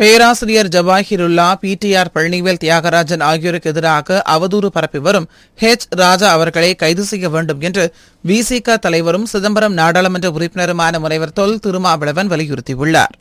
பேராசிரியர் ஜவாஹிருல்லா பிடிஆர் பழனிவேல் தியாகராஜன் ஆகியோருக்கு எதிராக அவதூறு பரப்பி வரும் ஹெச் ராஜா அவர்களை கைது செய்ய வேண்டும் என்று விசிக தலைவரும் சிதம்பரம் நாடாளுமன்ற உறுப்பினருமான முனைவர் தொல் திருமாவளவன் வலியுறுத்தியுள்ளார்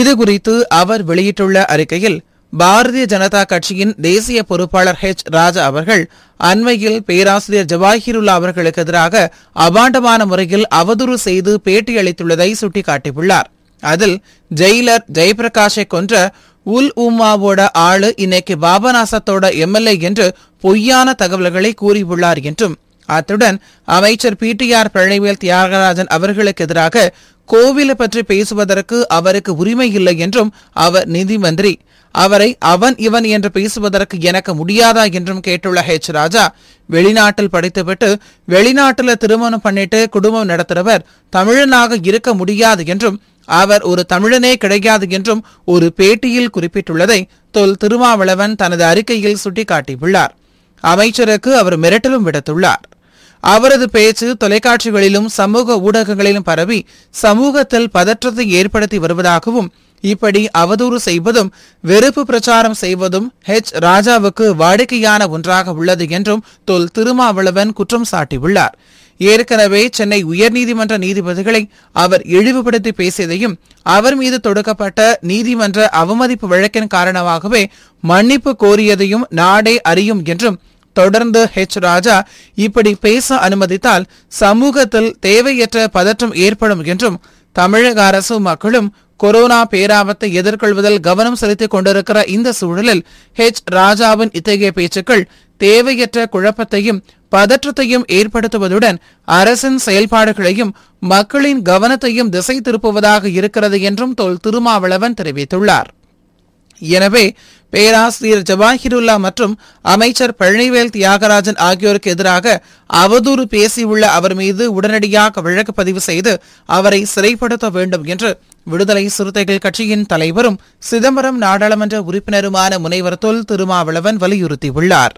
இதுகுறித்து அவர் வெளியிட்டுள்ள அறிக்கையில் பாரதிய ஜனதா கட்சியின் தேசிய பொறுப்பாளர் ஹெச் ராஜா அவர்கள் அண்மையில் பேராசிரியர் ஜவாஹிருல்லா அவர்களுக்கு எதிராக அபாண்டமான முறையில் அவதூறு செய்து பேட்டியளித்துள்ளதை சுட்டிக்காட்டியுள்ளாா் அதில் ஜெயிலர் ஜெயபிரகாஷை கொன்ற உல் உமாவோட ஆளு இன்னைக்கு பாபநாசத்தோட எம்எல்ஏ என்று பொய்யான தகவல்களை கூறியுள்ளார் என்றும் அத்துடன் அமைச்சர் P T R Palanivel Thiagarajan அவர்களுக்கு எதிராக கோவிலை பற்றி பேசுவதற்கு அவருக்கு உரிமை இல்லை என்றும் அவர் நிதி மந்திரி அவரை அவன் இவன் என்று பேசுவதற்கு எனக்கு முடியாதா என்றும் கேட்டுள்ள ஹெச் ராஜா வெளிநாட்டில் படித்துவிட்டு வெளிநாட்டில் திருமணம் பண்ணிட்டு குடும்பம் நடத்துறவர் தமிழனாக இருக்க முடியாது என்றும் அவர் ஒரு தமிழனே கிடைக்காது என்றும் ஒரு பேட்டியில் குறிப்பிட்டுள்ளதை தொல் திருமாவளவன் தனது அறிக்கையில் சுட்டிக்காட்டியுள்ளார் அமைச்சருக்கு அவர் மிரட்டலும் விடுத்துள்ளார் அவரது பேச்சு தொலைக்காட்சிகளிலும் சமூக ஊடகங்களிலும் பரவி சமூகத்தில் பதற்றத்தை ஏற்படுத்தி வருவதாகவும் இப்படி அவதூறு செய்வதும் வெறுப்பு பிரச்சாரம் செய்வதும் ஹெச் ராஜாவுக்கு வாடிக்கையான ஒன்றாக உள்ளது என்றும் தொல் திருமாவளவன் குற்றம் சாட்டியுள்ளார் ஏற்கனவே சென்னை உயர்நீதிமன்ற நீதிபதிகளை அவர் இழிவுபடுத்தி பேசியதையும் அவர் மீது தொடுக்கப்பட்ட நீதிமன்ற அவமதிப்பு வழக்கின் காரணமாகவே மன்னிப்பு கோரியதையும் நாடே அறியும் என்றும் தொடர்ந்து ஹெச் ராஜா இப்படி பேச அனுமதித்தால் சமூகத்தில் தேவையற்ற பதற்றம் ஏற்படும் என்றும் தமிழக அரசு மக்களும் கொரோனா பேராபத்தை எதிர்கொள்வதில் கவனம் செலுத்திக் கொண்டிருக்கிற இந்த சூழலில் ஹெச் ராஜாவின் இத்தகைய பேச்சுக்கள் தேவையற்ற குழப்பத்தையும் பதற்றத்தையும் ஏற்படுத்துவதுடன் அரசின் செயல்பாடுகளையும் மக்களின் கவனத்தையும் திசை திருப்புவதாக இருக்கிறது என்றும் தொல் திருமாவளவன் தெரிவித்துள்ளார் எனவே பேராசிரியர் ஜவாஹிருல்லா மற்றும் அமைச்சர் பழனிவேல் தியாகராஜன் ஆகியோருக்கு எதிராக அவதூறு பேசியுள்ள அவர் மீது உடனடியாக வழக்கு பதிவு செய்து அவரை சிறைப்படுத்த வேண்டும் என்று விடுதலை சிறுத்தைகள் கட்சியின் தலைவரும் சிதம்பரம் நாடாளுமன்ற உறுப்பினருமான முனைவர் தொல் திருமாவளவன் வலியுறுத்தியுள்ளார்